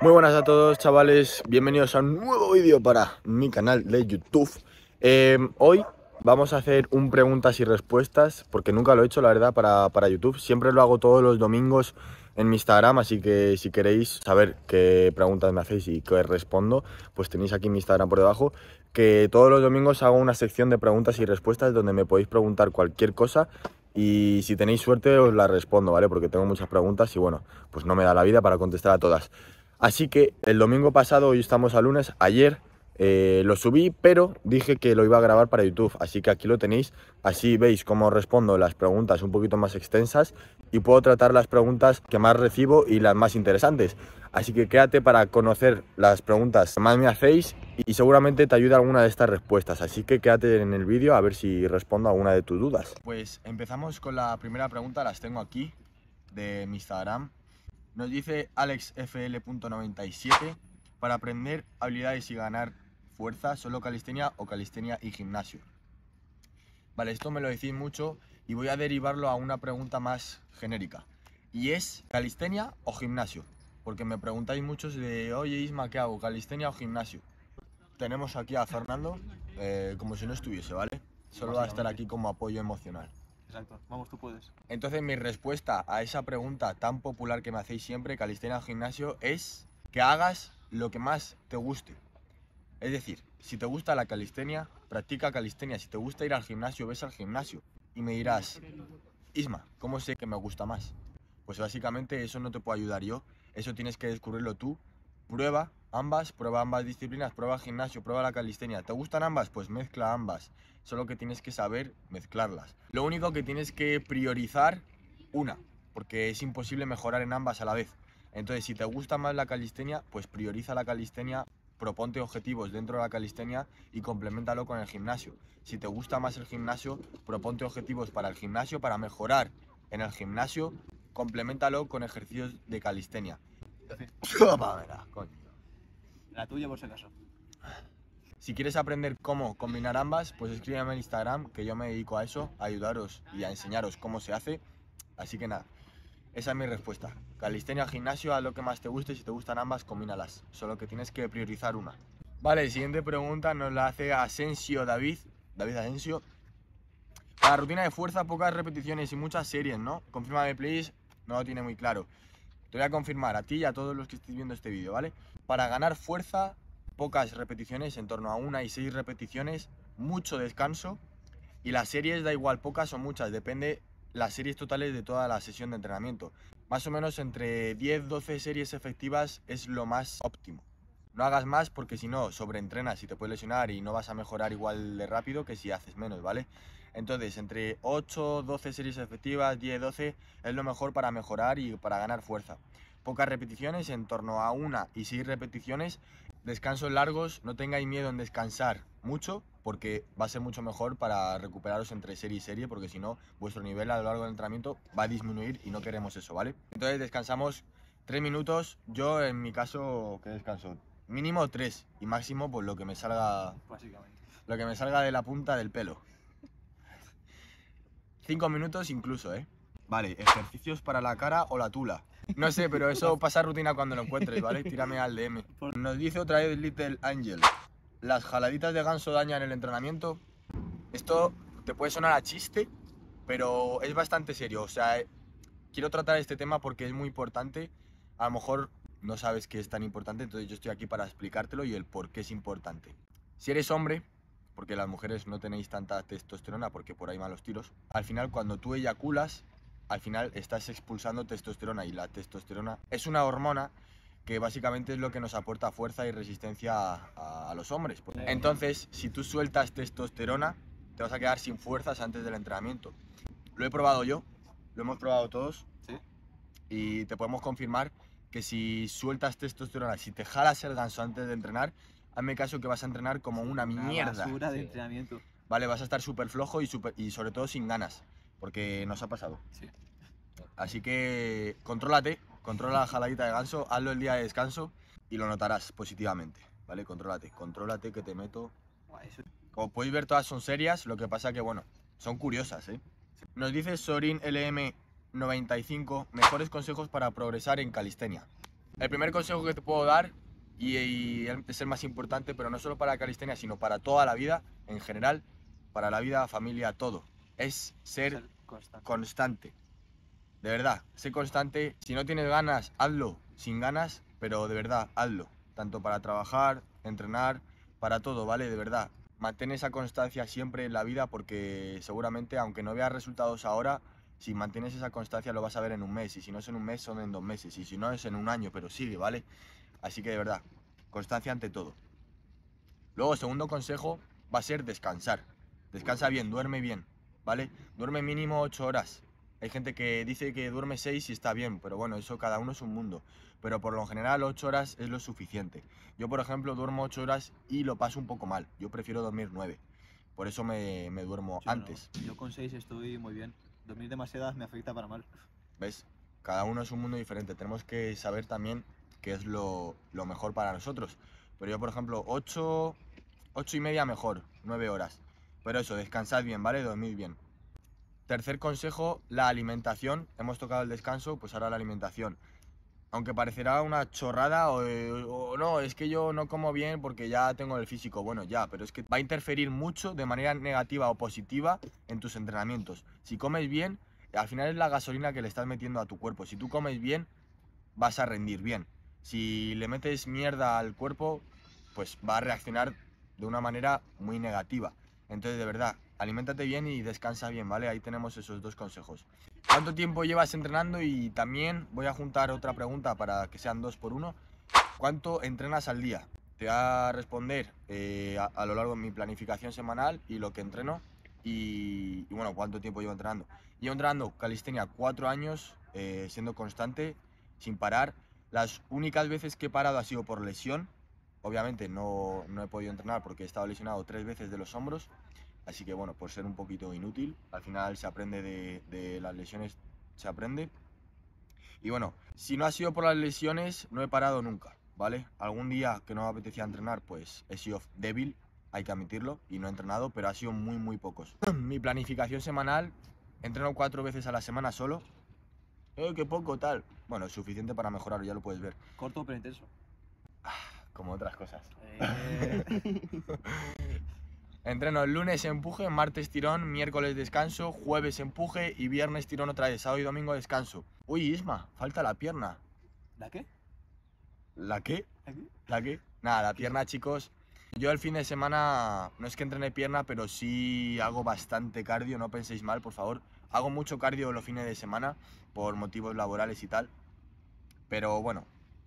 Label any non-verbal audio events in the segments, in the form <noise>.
Muy buenas a todos chavales, bienvenidos a un nuevo vídeo para mi canal de YouTube em, Hoy vamos a hacer un preguntas y respuestas porque nunca lo he hecho la verdad para, para, YouTube Siempre lo hago todos los domingos en mi Instagram, así que si queréis saber qué preguntas me hacéis y qué respondo Pues tenéis aquí mi Instagram por debajo Que todos los domingos hago una sección de preguntas y respuestas donde me podéis preguntar cualquier cosa y si tenéis suerte os la respondo, ¿vale? Porque tengo muchas preguntas y bueno, pues no me da la vida para contestar a todas. Así que el domingo pasado, hoy estamos a lunes, ayer eh, lo subí, pero dije que lo iba a grabar para YouTube, así que aquí lo tenéis, así veis cómo respondo las preguntas un poquito más extensas y puedo tratar las preguntas que más recibo y las más interesantes. Así que quédate para conocer las preguntas que más me hacéis y seguramente te ayuda alguna de estas respuestas, así que quédate en el vídeo a ver si respondo a alguna de tus dudas. Pues empezamos con la primera pregunta, las tengo aquí de mi Instagram nos dice AlexFL.97, para aprender habilidades y ganar fuerza, solo calistenia o calistenia y gimnasio. Vale, esto me lo decís mucho y voy a derivarlo a una pregunta más genérica. Y es calistenia o gimnasio. Porque me preguntáis muchos de, oye Isma, ¿qué hago? ¿Calistenia o gimnasio? Tenemos aquí a Fernando, eh, como si no estuviese, ¿vale? Solo va a estar aquí como apoyo emocional. Exacto, vamos, tú puedes. Entonces mi respuesta a esa pregunta tan popular que me hacéis siempre, calistenia o gimnasio, es que hagas lo que más te guste. Es decir, si te gusta la calistenia, practica calistenia. Si te gusta ir al gimnasio, ves al gimnasio. Y me dirás, Isma, ¿cómo sé que me gusta más? Pues básicamente eso no te puedo ayudar yo. Eso tienes que descubrirlo tú. Prueba, ambas, prueba ambas disciplinas, prueba gimnasio, prueba la calistenia. ¿Te gustan ambas? Pues mezcla ambas. Solo que tienes que saber mezclarlas. Lo único que tienes que priorizar una, porque es imposible mejorar en ambas a la vez. Entonces, si te gusta más la calistenia, pues prioriza la calistenia, proponte objetivos dentro de la calistenia y complementalo con el gimnasio. Si te gusta más el gimnasio, proponte objetivos para el gimnasio, para mejorar en el gimnasio, complementalo con ejercicios de calistenia. <laughs> Entonces, coño. La tuya por si acaso. Si quieres aprender cómo combinar ambas, pues escríbeme en Instagram, que yo me dedico a eso, a ayudaros y a enseñaros cómo se hace. Así que nada, esa es mi respuesta. Calistenia al gimnasio, a lo que más te guste, si te gustan ambas, combínalas. Solo que tienes que priorizar una. Vale, siguiente pregunta nos la hace Asensio David. David Asensio. la rutina de fuerza, pocas repeticiones y muchas series, ¿no? Confírmame, please. No lo tiene muy claro. Te voy a confirmar a ti y a todos los que estéis viendo este vídeo, ¿vale? Para ganar fuerza, pocas repeticiones, en torno a una y seis repeticiones, mucho descanso y las series da igual pocas o muchas, depende las series totales de toda la sesión de entrenamiento. Más o menos entre 10-12 series efectivas es lo más óptimo. No hagas más porque si no sobreentrenas y te puedes lesionar y no vas a mejorar igual de rápido que si haces menos, ¿vale? Entonces, entre 8, 12 series efectivas, 10, 12, es lo mejor para mejorar y para ganar fuerza. Pocas repeticiones, en torno a una y 6 repeticiones. Descansos largos, no tengáis miedo en descansar mucho, porque va a ser mucho mejor para recuperaros entre serie y serie, porque si no, vuestro nivel a lo largo del entrenamiento va a disminuir y no queremos eso, ¿vale? Entonces, descansamos 3 minutos. Yo, en mi caso, que descanso mínimo 3 y máximo, pues lo que me salga. Lo que me salga de la punta del pelo. 5 minutos incluso, ¿eh? Vale, ejercicios para la cara o la tula. No sé, pero eso <laughs> pasa rutina cuando lo encuentres, ¿vale? Tírame al DM. Nos dice otra vez Little Angel. ¿Las jaladitas de ganso dañan el entrenamiento? Esto te puede sonar a chiste, pero es bastante serio. O sea, eh, quiero tratar este tema porque es muy importante. A lo mejor no sabes que es tan importante, entonces yo estoy aquí para explicártelo y el por qué es importante. Si eres hombre, porque las mujeres no tenéis tanta testosterona porque por ahí malos tiros. Al final, cuando tú eyaculas, al final estás expulsando testosterona y la testosterona es una hormona que básicamente es lo que nos aporta fuerza y resistencia a, los hombres. Entonces, si tú sueltas testosterona, te vas a quedar sin fuerzas antes del entrenamiento. Lo he probado yo, lo hemos probado todos y te podemos confirmar que si sueltas testosterona, si te jalas el ganso antes de entrenar, hazme caso que vas a entrenar como una, una Basura de entrenamiento. Vale, vas a estar súper flojo y, y sobre todo sin ganas, porque nos ha pasado. Así que contrólate, controla la jaladita de ganso, hazlo el día de descanso y lo notarás positivamente, ¿vale? Contrólate, contrólate que te meto. Como podéis ver, todas son serias, lo que pasa que, bueno, son curiosas, ¿eh? Nos dice Sorin LM95, mejores consejos para progresar en calistenia. El primer consejo que te puedo dar y, es el más importante, pero no solo para la calistenia, sino para toda la vida en general, para la vida, familia, todo. Es ser, constante. De verdad, sé constante. Si no tienes ganas, hazlo. Sin ganas, pero de verdad, hazlo. Tanto para trabajar, entrenar, para todo, ¿vale? De verdad. Mantén esa constancia siempre en la vida porque seguramente, aunque no veas resultados ahora, si mantienes esa constancia lo vas a ver en un mes. Y si no es en un mes, son en dos meses. Y si no es en un año, pero sigue, ¿vale? Así que de verdad, constancia ante todo. Luego, segundo consejo va a ser descansar. Descansa bien, duerme bien, ¿vale? Duerme mínimo ocho horas. Hay gente que dice que duerme seis y está bien, pero bueno, eso cada uno es un mundo. Pero por lo general ocho horas es lo suficiente. Yo, por ejemplo, duermo ocho horas y lo paso un poco mal. Yo prefiero dormir nueve. Por eso me, duermo antes. Yo con seis estoy muy bien. Dormir demasiadas me afecta para mal. ¿Ves? Cada uno es un mundo diferente. Tenemos que saber también que es lo, mejor para nosotros. Pero yo, por ejemplo, 8, 8 y media mejor, 9 horas. Pero eso, descansad bien, ¿vale? Dormid bien. Tercer consejo, la alimentación. Hemos tocado el descanso, pues ahora la alimentación. Aunque parecerá una chorrada o, no, es que yo no como bien porque ya tengo el físico. Bueno, ya, pero es que va a interferir mucho de manera negativa o positiva en tus entrenamientos. Si comes bien, al final es la gasolina que le estás metiendo a tu cuerpo. Si tú comes bien, vas a rendir bien. Si le metes mierda al cuerpo, pues va a reaccionar de una manera muy negativa. Entonces, de verdad, aliméntate bien y descansa bien, ¿vale? Ahí tenemos esos dos consejos. ¿Cuánto tiempo llevas entrenando? Y también voy a juntar otra pregunta para que sean dos por uno. ¿Cuánto entrenas al día? Te voy a responder eh, a, lo largo de mi planificación semanal y lo que entreno. Y, bueno, ¿cuánto tiempo llevo entrenando? Llevo entrenando calistenia cuatro años, eh, siendo constante, sin parar. Las únicas veces que he parado ha sido por lesión. Obviamente no, no he podido entrenar porque he estado lesionado tres veces de los hombros. Así que bueno, por ser un poquito inútil, al final se aprende de, de las lesiones, se aprende. Y bueno, si no ha sido por las lesiones, no he parado nunca, ¿vale? Algún día que no me apetecía entrenar, pues he sido débil, hay que admitirlo, y no he entrenado, pero ha sido muy, muy pocos. Mi planificación semanal, entreno cuatro veces a la semana solo, eh, qué poco, tal. Bueno, suficiente para mejorar, ya lo puedes ver. Corto pero intenso. Ah, como otras cosas. Eh. <laughs> Entreno lunes empuje, martes tirón, miércoles descanso, jueves empuje y viernes tirón otra vez, sábado y domingo descanso. Uy, Isma, falta la pierna. ¿La qué? ¿La qué? ¿La qué? ¿La qué? Nada, la pierna, chicos, yo el fin de semana no es que entrene pierna, pero sí hago bastante cardio, no penséis mal, por favor. Hago mucho cardio los fines de semana por motivos laborales y tal. Pero bueno,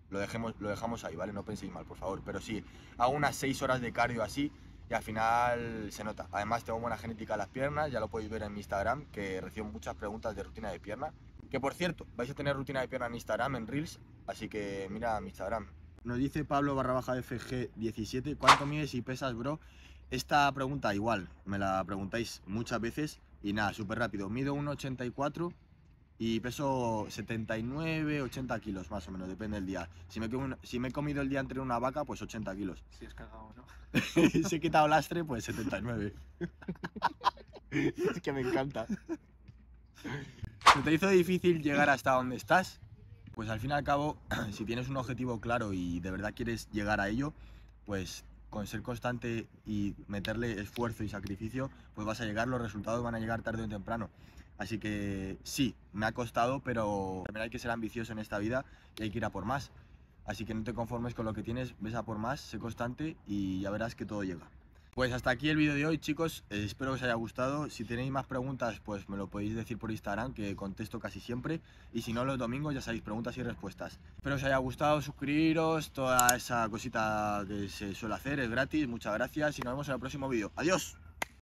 lo, dejemos, lo dejamos ahí, ¿vale? No penséis mal, por favor. Pero sí, hago unas 6 horas de cardio así y al final se nota. Además tengo buena genética en las piernas, ya lo podéis ver en mi Instagram, que recibo muchas preguntas de rutina de pierna. Que por cierto, vais a tener rutina de pierna en Instagram, en Reels, así que mira mi Instagram, nos dice Pablo barra baja FG17, ¿cuánto mides y pesas, bro? Esta pregunta igual, me la preguntáis muchas veces y nada, súper rápido. Mido 1,84 y peso 79, 80 kilos más o menos, depende del día. Si me, he comido el día entre una vaca, pues 80 kilos. Si ¿no? <laughs> si he quitado lastre, pues 79. <laughs> es que me encanta. te hizo difícil llegar hasta donde estás? Pues al fin y al cabo, <clears throat> si tienes un objetivo claro y de verdad quieres llegar a ello, pues con ser constante y meterle esfuerzo y sacrificio, pues vas a llegar, los resultados van a llegar tarde o temprano. Así que sí, me ha costado, pero también hay que ser ambicioso en esta vida y hay que ir a por más. Así que no te conformes con lo que tienes, ves a por más, sé constante y ya verás que todo llega. Pues hasta aquí el vídeo de hoy chicos, eh, espero que os haya gustado, si tenéis más preguntas pues me lo podéis decir por Instagram que contesto casi siempre y si no los domingos ya sabéis preguntas y respuestas. Espero que os haya gustado, suscribiros, toda esa cosita que se suele hacer, es gratis, muchas gracias y nos vemos en el próximo vídeo. ¡Adiós!